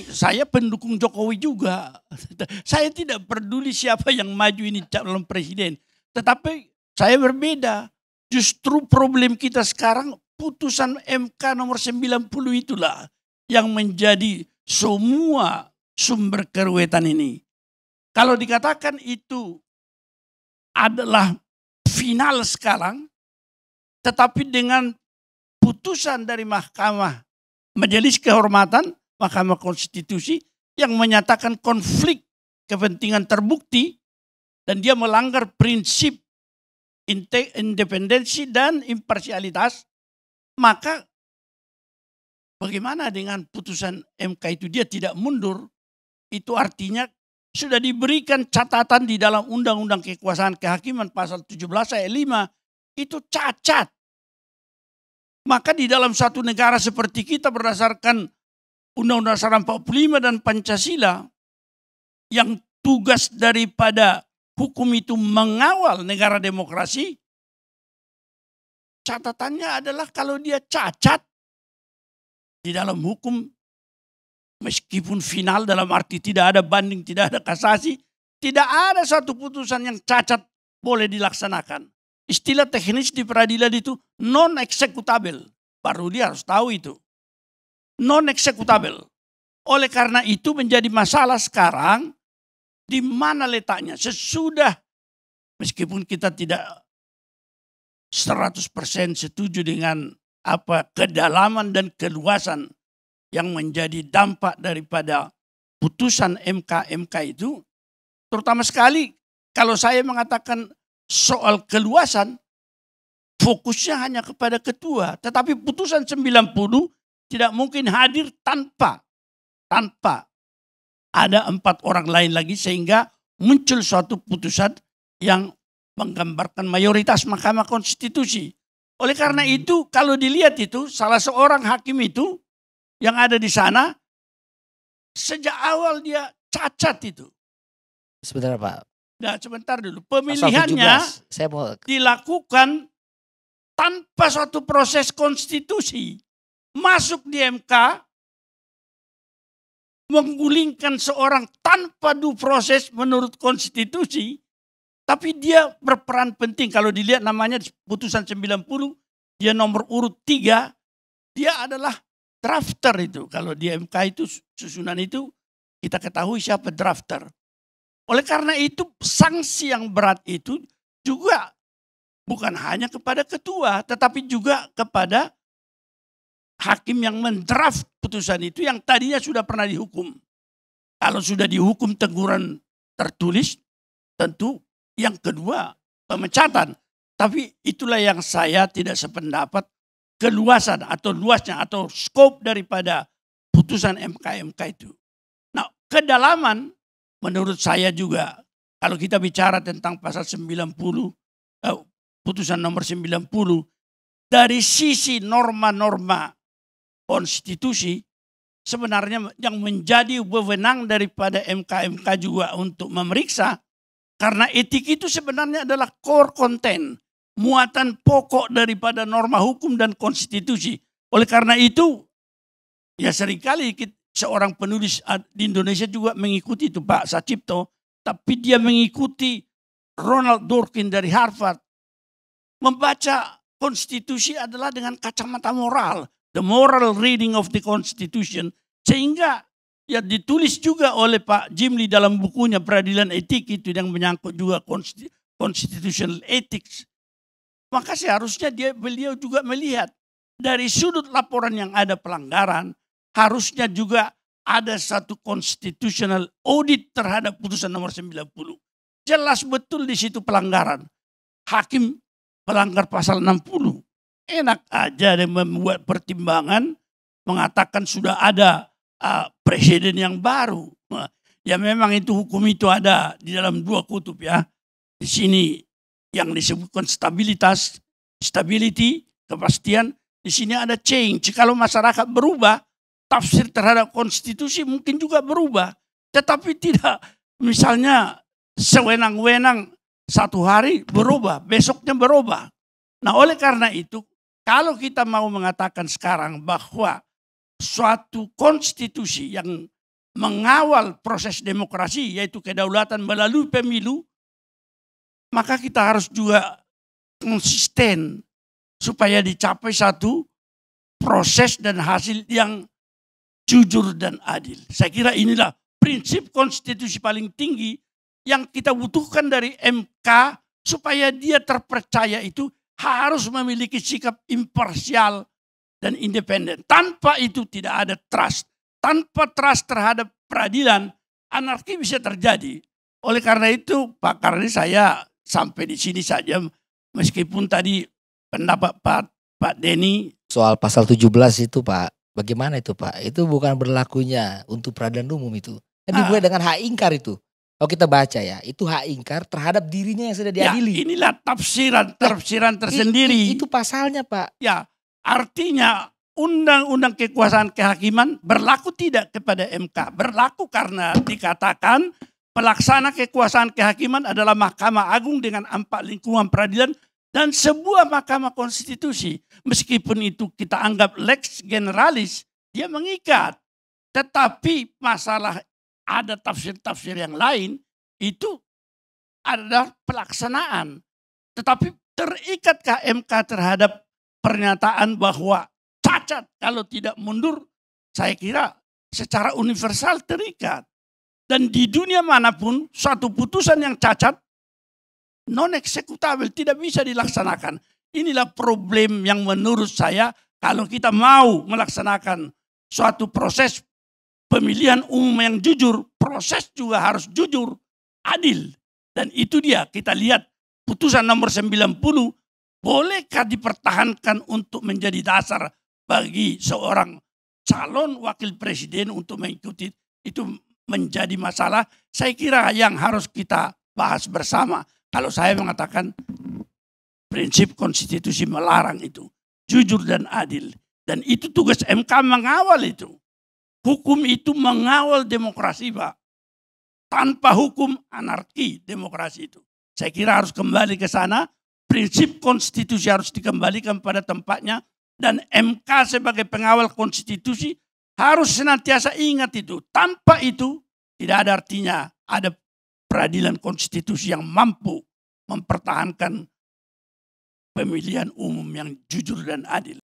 saya pendukung Jokowi juga. Saya tidak peduli siapa yang maju ini calon presiden. Tetapi saya berbeda. Justru problem kita sekarang putusan MK nomor 90 itulah yang menjadi semua sumber keruwetan ini. Kalau dikatakan itu adalah final sekarang, tetapi dengan putusan dari mahkamah majelis kehormatan Mahkamah Konstitusi yang menyatakan konflik kepentingan terbukti dan dia melanggar prinsip independensi dan imparsialitas, maka bagaimana dengan putusan MK itu dia tidak mundur? Itu artinya sudah diberikan catatan di dalam Undang-Undang Kekuasaan Kehakiman pasal 17 ayat 5 itu cacat. Maka di dalam satu negara seperti kita berdasarkan Undang-Undang Dasar 45 dan Pancasila yang tugas daripada hukum itu mengawal negara demokrasi, catatannya adalah kalau dia cacat di dalam hukum, meskipun final dalam arti tidak ada banding, tidak ada kasasi, tidak ada satu putusan yang cacat boleh dilaksanakan. Istilah teknis di peradilan itu non-eksekutabel. Baru dia harus tahu itu non-executable. Oleh karena itu menjadi masalah sekarang di mana letaknya. Sesudah meskipun kita tidak 100% setuju dengan apa kedalaman dan keluasan yang menjadi dampak daripada putusan MK-MK itu, terutama sekali kalau saya mengatakan soal keluasan, fokusnya hanya kepada ketua. Tetapi putusan 90 tidak mungkin hadir tanpa tanpa ada empat orang lain lagi sehingga muncul suatu putusan yang menggambarkan mayoritas Mahkamah Konstitusi. Oleh karena hmm. itu kalau dilihat itu salah seorang hakim itu yang ada di sana sejak awal dia cacat itu. Sebentar Pak. Nah, sebentar dulu. Pemilihannya saya mau... dilakukan tanpa suatu proses konstitusi masuk di MK, menggulingkan seorang tanpa due proses menurut konstitusi, tapi dia berperan penting. Kalau dilihat namanya di putusan 90, dia nomor urut 3, dia adalah drafter itu. Kalau di MK itu susunan itu kita ketahui siapa drafter. Oleh karena itu sanksi yang berat itu juga bukan hanya kepada ketua tetapi juga kepada hakim yang mendraft putusan itu yang tadinya sudah pernah dihukum. Kalau sudah dihukum teguran tertulis, tentu yang kedua pemecatan. Tapi itulah yang saya tidak sependapat keluasan atau luasnya atau scope daripada putusan MK-MK itu. Nah, kedalaman menurut saya juga kalau kita bicara tentang pasal 90 eh, putusan nomor 90 dari sisi norma-norma konstitusi sebenarnya yang menjadi wewenang daripada MK-MK juga untuk memeriksa karena etik itu sebenarnya adalah core content, muatan pokok daripada norma hukum dan konstitusi. Oleh karena itu, ya seringkali kita, seorang penulis di Indonesia juga mengikuti itu Pak Sacipto, tapi dia mengikuti Ronald Dworkin dari Harvard. Membaca konstitusi adalah dengan kacamata moral, the moral reading of the Constitution, sehingga ya ditulis juga oleh Pak Jimli dalam bukunya Peradilan Etik itu yang menyangkut juga constitutional ethics. Maka seharusnya dia beliau juga melihat dari sudut laporan yang ada pelanggaran, harusnya juga ada satu constitutional audit terhadap putusan nomor 90. Jelas betul di situ pelanggaran. Hakim pelanggar pasal 60 enak aja dan membuat pertimbangan mengatakan sudah ada uh, presiden yang baru. Nah, ya memang itu hukum itu ada di dalam dua kutub ya. Di sini yang disebutkan stabilitas, stability, kepastian. Di sini ada change. Kalau masyarakat berubah, tafsir terhadap konstitusi mungkin juga berubah. Tetapi tidak misalnya sewenang-wenang satu hari berubah, besoknya berubah. Nah oleh karena itu kalau kita mau mengatakan sekarang bahwa suatu konstitusi yang mengawal proses demokrasi yaitu kedaulatan melalui pemilu, maka kita harus juga konsisten supaya dicapai satu proses dan hasil yang jujur dan adil. Saya kira inilah prinsip konstitusi paling tinggi yang kita butuhkan dari MK supaya dia terpercaya itu harus memiliki sikap imparsial dan independen. Tanpa itu tidak ada trust. Tanpa trust terhadap peradilan, anarki bisa terjadi. Oleh karena itu, Pak Karni saya sampai di sini saja. Meskipun tadi pendapat Pak, Pak Denny. Soal pasal 17 itu Pak, bagaimana itu Pak? Itu bukan berlakunya untuk peradilan umum itu. Ini kan dimulai ah. dengan hak ingkar itu. Oh kita baca ya, itu hak ingkar terhadap dirinya yang sudah ya, diadili. Ya, inilah tafsiran, eh, tafsiran tersendiri. Itu, itu pasalnya Pak. Ya, artinya undang-undang kekuasaan kehakiman berlaku tidak kepada MK. Berlaku karena dikatakan pelaksana kekuasaan kehakiman adalah Mahkamah Agung dengan empat lingkungan peradilan dan sebuah Mahkamah Konstitusi. Meskipun itu kita anggap lex generalis, dia mengikat. Tetapi masalah ada tafsir-tafsir yang lain, itu adalah pelaksanaan. Tetapi terikat KMK terhadap pernyataan bahwa cacat kalau tidak mundur? Saya kira secara universal terikat. Dan di dunia manapun suatu putusan yang cacat non eksekutabel tidak bisa dilaksanakan. Inilah problem yang menurut saya kalau kita mau melaksanakan suatu proses pemilihan umum yang jujur, proses juga harus jujur, adil. Dan itu dia kita lihat putusan nomor 90 bolehkah dipertahankan untuk menjadi dasar bagi seorang calon wakil presiden untuk mengikuti itu menjadi masalah. Saya kira yang harus kita bahas bersama. Kalau saya mengatakan prinsip konstitusi melarang itu jujur dan adil dan itu tugas MK mengawal itu. Hukum itu mengawal demokrasi, Pak. Tanpa hukum anarki demokrasi itu. Saya kira harus kembali ke sana. Prinsip konstitusi harus dikembalikan pada tempatnya. Dan MK sebagai pengawal konstitusi harus senantiasa ingat itu. Tanpa itu tidak ada artinya ada peradilan konstitusi yang mampu mempertahankan pemilihan umum yang jujur dan adil.